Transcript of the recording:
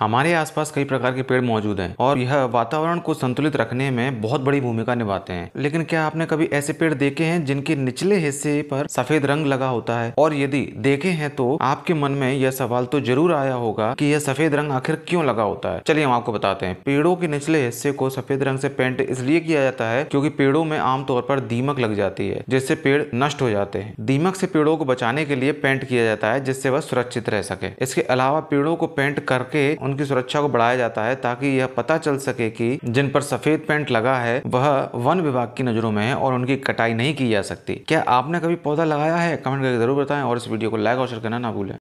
हमारे आसपास कई प्रकार के पेड़ मौजूद हैं और यह वातावरण को संतुलित रखने में बहुत बड़ी भूमिका निभाते हैं लेकिन क्या आपने कभी ऐसे पेड़ देखे हैं जिनके निचले हिस्से पर सफेद रंग लगा होता है और यदि देखे हैं तो आपके मन में यह सवाल तो जरूर आया होगा कि यह सफेद रंग आखिर क्यों लगा होता है चलिए हम आपको बताते हैं पेड़ों के निचले हिस्से को सफेद रंग से पेंट इसलिए किया जाता है क्योंकि पेड़ों में आमतौर पर दीमक लग जाती है जिससे पेड़ नष्ट हो जाते हैं दीमक से पेड़ों को बचाने के लिए पेंट किया जाता है जिससे वह सुरक्षित रह सके इसके अलावा पेड़ों को पेंट करके उनकी सुरक्षा को बढ़ाया जाता है ताकि यह पता चल सके कि जिन पर सफेद पेंट लगा है वह वन विभाग की नजरों में है और उनकी कटाई नहीं की जा सकती क्या आपने कभी पौधा लगाया है कमेंट करके जरूर बताएं और इस वीडियो को लाइक और शेयर करना ना भूलें